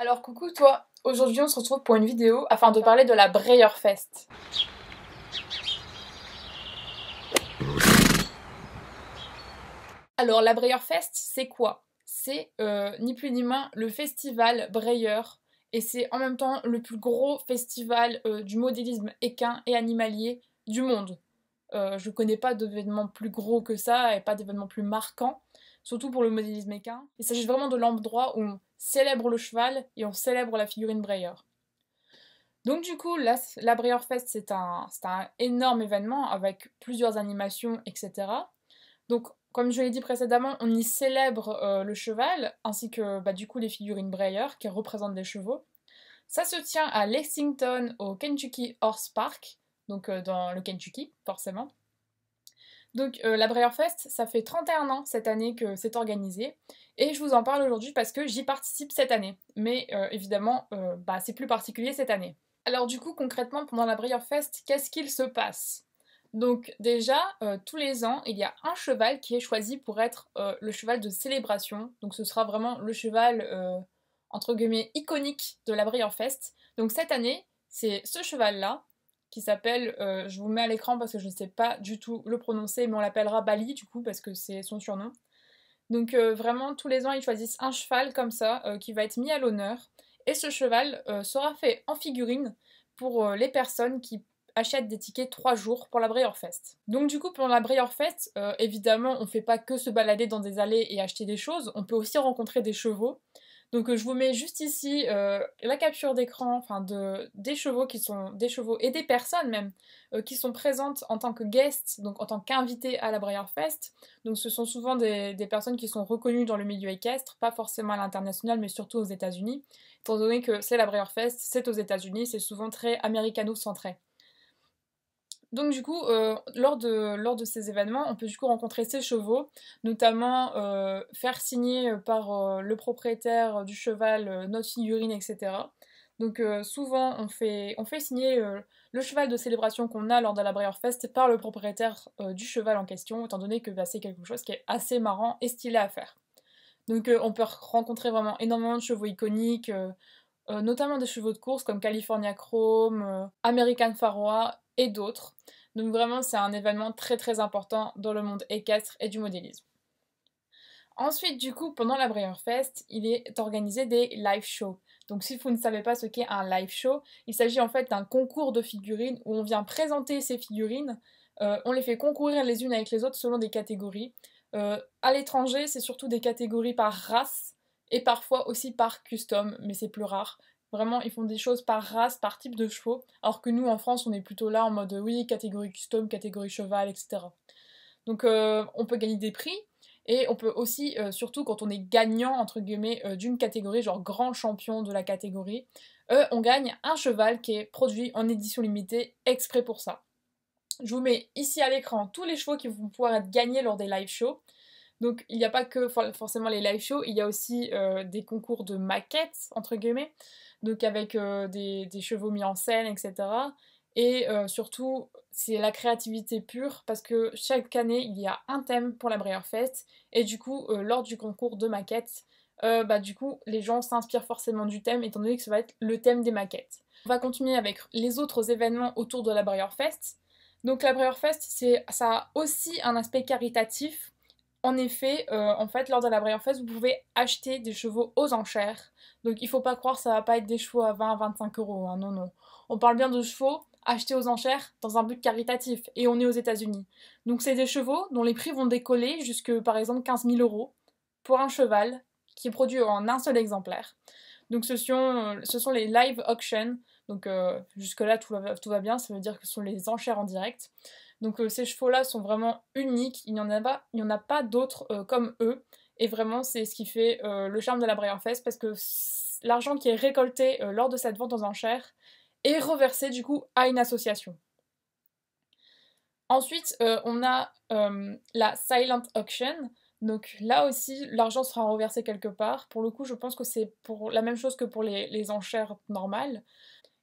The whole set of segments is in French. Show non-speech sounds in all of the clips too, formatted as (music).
Alors coucou toi, aujourd'hui on se retrouve pour une vidéo afin de parler de la Breyer Fest. Alors la Breyerfest Fest c'est quoi C'est euh, ni plus ni moins le festival Breyer et c'est en même temps le plus gros festival euh, du modélisme équin et animalier du monde. Euh, je ne connais pas d'événement plus gros que ça et pas d'événement plus marquant surtout pour le modélisme équin. Il s'agit vraiment de l'endroit où on célèbre le cheval et on célèbre la figurine Breyer. Donc du coup, la, la Fest, c'est un, énorme événement avec plusieurs animations, etc. Donc comme je l'ai dit précédemment, on y célèbre euh, le cheval, ainsi que bah, du coup les figurines Breyer qui représentent des chevaux. Ça se tient à Lexington, au Kentucky Horse Park, donc euh, dans le Kentucky, forcément. Donc euh, la la Fest, ça fait 31 ans cette année que c'est organisé et je vous en parle aujourd'hui parce que j'y participe cette année. Mais euh, évidemment, euh, bah, c'est plus particulier cette année. Alors du coup, concrètement, pendant la Fest, qu'est-ce qu'il se passe Donc déjà, tous les ans, il y a un cheval qui est choisi pour être le cheval de célébration. Donc ce sera vraiment le cheval, entre guillemets, iconique de la Fest. Donc cette année, c'est ce cheval-là qui s'appelle, euh, je vous mets à l'écran parce que je ne sais pas du tout le prononcer, mais on l'appellera Bali du coup parce que c'est son surnom. Donc euh, vraiment tous les ans ils choisissent un cheval comme ça euh, qui va être mis à l'honneur et ce cheval sera fait en figurine pour les personnes qui achètent des tickets 3 jours pour la Briar Donc du coup pour la Brayer évidemment on ne fait pas que se balader dans des allées et acheter des choses, on peut aussi rencontrer des chevaux. Donc euh, je vous mets juste ici euh, la capture d'écran, enfin de, des chevaux qui sont des chevaux et des personnes même euh, qui sont présentes en tant que guests, donc en tant qu'invités à la Briar Fest. Donc ce sont souvent des, personnes qui sont reconnues dans le milieu équestre, pas forcément à l'international, mais surtout aux États-Unis, étant donné que c'est la Briar c'est aux États-Unis, c'est souvent très américano-centré. Donc du coup, euh, lors, de, lors de ces événements, on peut du coup rencontrer ces chevaux, notamment euh, faire signer euh, par le propriétaire du cheval notre figurine, etc. Donc souvent, on fait, on fait signer le cheval de célébration qu'on a lors de la Fest par le propriétaire du cheval en question, étant donné que bah, c'est quelque chose qui est assez marrant et stylé à faire. Donc on peut rencontrer vraiment énormément de chevaux iconiques, notamment des chevaux de course comme California Chrome, American Faroa et d'autres. Donc vraiment, c'est un événement très très important dans le monde équestre et du modélisme. Ensuite, du coup, pendant la Breyer Fest, il est organisé des live shows. Donc si vous ne savez pas ce qu'est un live show, il s'agit en fait d'un concours de figurines où on vient présenter ces figurines, euh, on les fait concourir les unes avec les autres selon des catégories. Euh, à l'étranger, c'est surtout des catégories par race et parfois aussi par custom, mais c'est plus rare. Vraiment, ils font des choses par race, par type de chevaux, alors que nous, en France, on est plutôt là en mode oui, catégorie custom, catégorie cheval, etc. Donc, euh, on peut gagner des prix, et on peut aussi, euh, surtout quand on est gagnant, entre guillemets, euh, d'une catégorie, genre grand champion de la catégorie, on gagne un cheval qui est produit en édition limitée exprès pour ça. Je vous mets ici à l'écran tous les chevaux qui vont pouvoir être gagnés lors des live shows. Donc il n'y a pas que forcément les live shows, il y a aussi des concours de maquettes, entre guillemets donc avec euh, des, chevaux mis en scène, etc. Et euh, surtout, c'est la créativité pure parce que chaque année, il y a un thème pour la Fest. Et du coup, euh, lors du concours de maquettes, bah, du coup, les gens s'inspirent forcément du thème, étant donné que ça va être le thème des maquettes. On va continuer avec les autres événements autour de la Fest. Donc la c'est ça a aussi un aspect caritatif, en effet, euh, en fait, lors de la Fest, vous pouvez acheter des chevaux aux enchères. Donc il faut pas croire que ça va pas être des chevaux à 20 25 euros. Hein, non, non. On parle bien de chevaux achetés aux enchères dans un but caritatif. Et on est aux États-Unis. Donc c'est des chevaux dont les prix vont décoller jusque par exemple 15 000 euros pour un cheval qui est produit en un seul exemplaire. Donc ce sont, ce sont les live auctions. Donc euh, jusque-là, tout tout va bien. Ça veut dire que ce sont les enchères en direct. Donc euh, ces chevaux-là sont vraiment uniques, il n'y en a pas, pas d'autres euh, comme eux. Et vraiment, c'est ce qui fait euh, le charme de la Fest, parce que l'argent qui est récolté lors de cette vente aux enchères est reversé du coup à une association. Ensuite, on a la silent auction. Donc là aussi, l'argent sera reversé quelque part. Pour le coup, je pense que c'est pour la même chose que pour les enchères normales.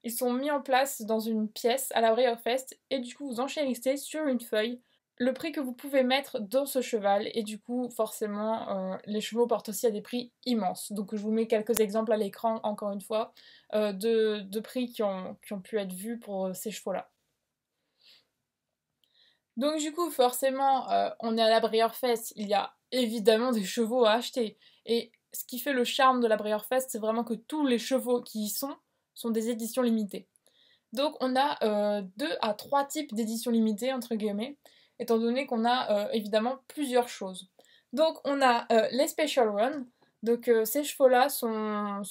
Ils sont mis en place dans une pièce à la Fest et du coup vous enchérissez sur une feuille le prix que vous pouvez mettre dans ce cheval et du coup forcément euh, les chevaux portent aussi à des prix immenses. Donc je vous mets quelques exemples à l'écran encore une fois euh, de, prix qui ont, qui ont pu être vus pour euh, ces chevaux-là. Donc du coup forcément on est à la Fest il y a évidemment des chevaux à acheter et ce qui fait le charme de la Fest c'est vraiment que tous les chevaux qui y sont sont des éditions limitées. Donc on a euh, deux à trois types d'éditions limitées, entre guillemets, étant donné qu'on a euh, évidemment plusieurs choses. Donc on a euh, les special runs, donc ces chevaux-là sont,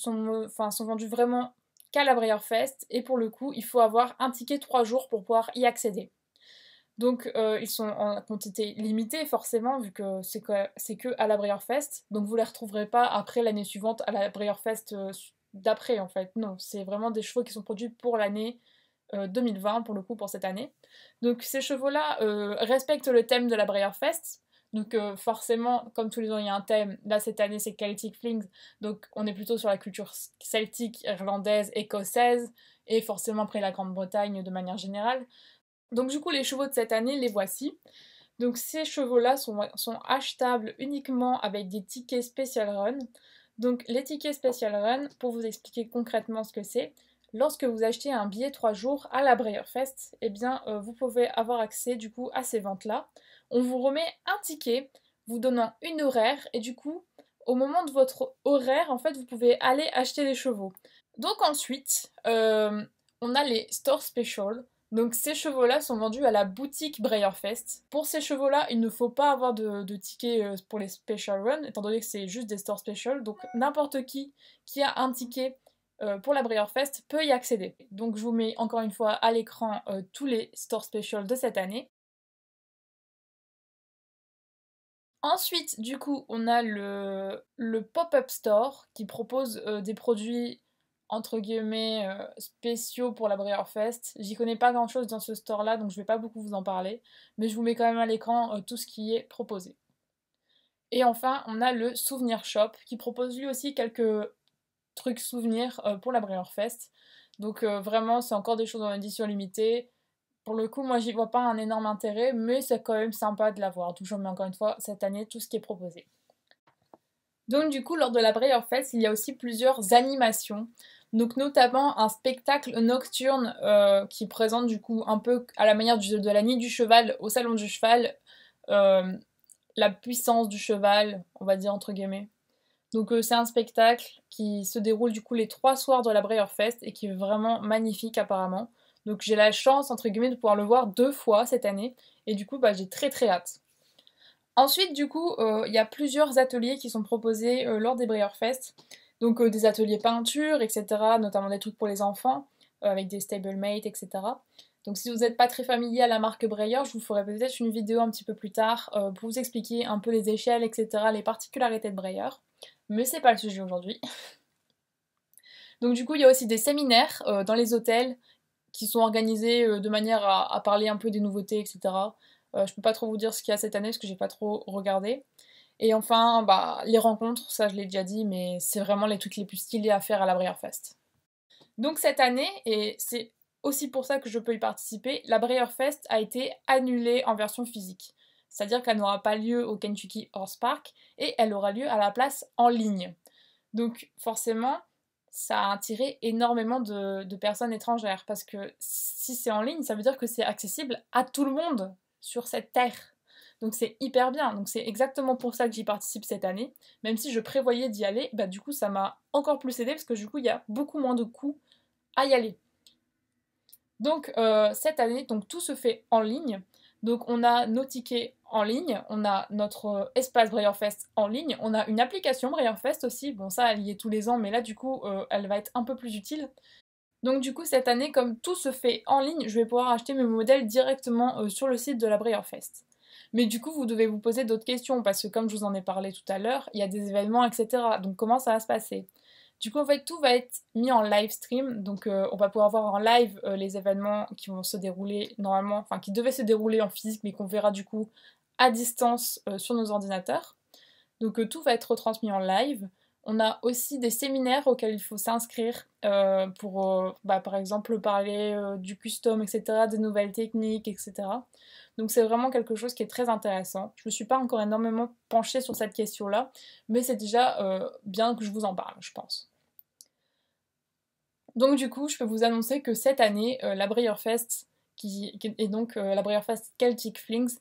vendus vraiment qu'à la Fest, et pour le coup il faut avoir un ticket trois jours pour pouvoir y accéder. Donc ils sont en quantité limitée forcément, vu que c'est que, que à la Briar Fest, donc vous les retrouverez pas après l'année suivante à la Briar Fest d'après en fait. Non, c'est vraiment des chevaux qui sont produits pour l'année 2020, euh, pour le coup, pour cette année. Donc ces chevaux-là euh, respectent le thème de la Breyer Fest. Donc euh, forcément, comme tous les ans, il y a un thème. Là, cette année, c'est Celtic Flings. Donc on est plutôt sur la culture celtique, irlandaise, écossaise, et forcément après la Grande-Bretagne de manière générale. Donc du coup, les chevaux de cette année, les voici. Donc ces chevaux-là sont, sont achetables uniquement avec des tickets Special Run. Donc les tickets Special Run, pour vous expliquer concrètement ce que c'est, lorsque vous achetez un billet 3 jours à la Breyerfest, eh bien euh, vous pouvez avoir accès du coup à ces ventes-là. On vous remet un ticket vous donnant une horaire et du coup au moment de votre horaire en fait vous pouvez aller acheter les chevaux. Donc ensuite euh, on a les store special donc ces chevaux-là sont vendus à la boutique Breyerfest. Pour ces chevaux-là, il ne faut pas avoir de, de ticket euh, pour les special runs, étant donné que c'est juste des stores special. Donc n'importe qui qui a un ticket euh, pour la Breyerfest peut y accéder. Donc je vous mets encore une fois à l'écran euh, tous les stores special de cette année. Ensuite, du coup, on a le, pop-up store qui propose des produits entre guillemets euh, spéciaux pour la Brewer Fest. J'y connais pas grand chose dans ce store là donc je vais pas beaucoup vous en parler, mais je vous mets quand même à l'écran euh, tout ce qui est proposé. Et enfin, on a le Souvenir Shop qui propose lui aussi quelques trucs souvenirs euh, pour la Brewer Fest. Donc vraiment, c'est encore des choses en édition limitée. Pour le coup, moi j'y vois pas un énorme intérêt, mais c'est quand même sympa de l'avoir. Toujours, mets encore une fois, cette année, tout ce qui est proposé. Donc du coup, lors de la Breyer Fest, il y a aussi plusieurs animations. Donc notamment un spectacle nocturne euh, qui présente du coup un peu à la manière de la nuit du cheval au salon du cheval euh, la puissance du cheval, on va dire entre guillemets. Donc euh, c'est un spectacle qui se déroule du coup les trois soirs de la Breyer Fest et qui est vraiment magnifique apparemment. Donc j'ai la chance entre guillemets de pouvoir le voir deux fois cette année et du coup bah, j'ai très très hâte. Ensuite, du coup, euh, il y a plusieurs ateliers qui sont proposés euh, lors des Fest. Donc euh, des ateliers peinture, etc., notamment des trucs pour les enfants, avec des stablemates, etc. Donc si vous n'êtes pas très familier à la marque Breyer, je vous ferai peut-être une vidéo un petit peu plus tard pour vous expliquer un peu les échelles, etc., les particularités de Breyer. Mais c'est pas le sujet aujourd'hui. (laughs) Donc du coup, il y a aussi des séminaires dans les hôtels qui sont organisés de manière à, parler un peu des nouveautés, etc. Je euh, je peux pas trop vous dire ce qu'il y a cette année parce que j'ai pas trop regardé. Et enfin, bah, les rencontres, ça je l'ai déjà dit, mais c'est vraiment les trucs les plus stylés à faire à la Fest. Donc cette année, et c'est aussi pour ça que je peux y participer, la Fest a été annulée en version physique. C'est-à-dire qu'elle n'aura pas lieu au Kentucky Horse Park et elle aura lieu à la place en ligne. Donc forcément, ça a attiré énormément de personnes étrangères parce que si c'est en ligne, ça veut dire que c'est accessible à tout le monde sur cette terre. Donc c'est hyper bien. Donc c'est exactement pour ça que j'y participe cette année. Même si je prévoyais d'y aller, bah du coup ça m'a encore plus aidé parce que du coup il y a beaucoup moins de coûts à y aller. Donc euh, cette année, donc tout se fait en ligne. Donc on a nos tickets en ligne, on a notre espace Breyerfest en ligne, on a une application Breyerfest aussi. Bon ça elle y est tous les ans, mais là du coup euh, elle va être un peu plus utile donc du coup cette année comme tout se fait en ligne, je vais pouvoir acheter mes modèles directement euh, sur le site de la Breyerfest. Fest. Mais du coup vous devez vous poser d'autres questions parce que comme je vous en ai parlé tout à l'heure, il y a des événements etc. Donc comment ça va se passer du coup, en fait, tout va être mis en live stream. Donc, euh, on va pouvoir voir en live euh, les événements qui vont se dérouler normalement, enfin, qui devaient se dérouler en physique, mais qu'on verra du coup à distance sur nos ordinateurs. Donc, tout va être retransmis en live. On a aussi des séminaires auxquels il faut s'inscrire euh, pour, euh, bah, par exemple, parler euh, du custom, etc., des nouvelles techniques, etc. Donc c'est vraiment quelque chose qui est très intéressant. Je ne me suis pas encore énormément penchée sur cette question-là, mais c'est déjà bien que je vous en parle, je pense. Donc du coup, je peux vous annoncer que cette année, la Briar qui, est donc la Briar Celtic Flings,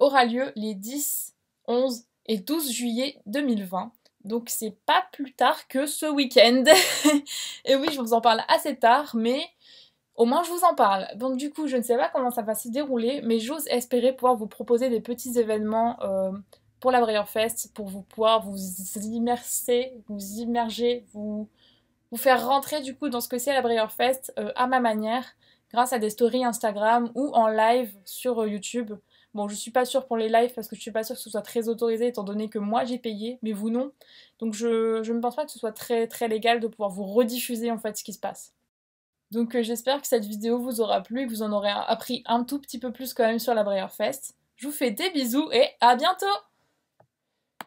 aura lieu les 10, 11 et 12 juillet 2020 donc c'est pas plus tard que ce week-end. (laughs) et oui, je vous en parle assez tard, mais au moins je vous en parle. Donc du coup, je ne sais pas comment ça va se dérouler, mais j'ose espérer pouvoir vous proposer des petits événements euh, pour la Briar Fest, pour vous pouvoir vous immerser, vous immerger, vous, vous faire rentrer du coup dans ce que c'est la Briar Fest euh, à ma manière, grâce à des stories Instagram ou en live sur euh, YouTube. Bon, je suis pas sûre pour les lives parce que je suis pas sûre que ce soit très autorisé étant donné que moi j'ai payé, mais vous non. Donc je, je ne pense pas que ce soit très très légal de pouvoir vous rediffuser en fait ce qui se passe. Donc euh, j'espère que cette vidéo vous aura plu et que vous en aurez appris un tout petit peu plus quand même sur la Briar Fest. Je vous fais des bisous et à bientôt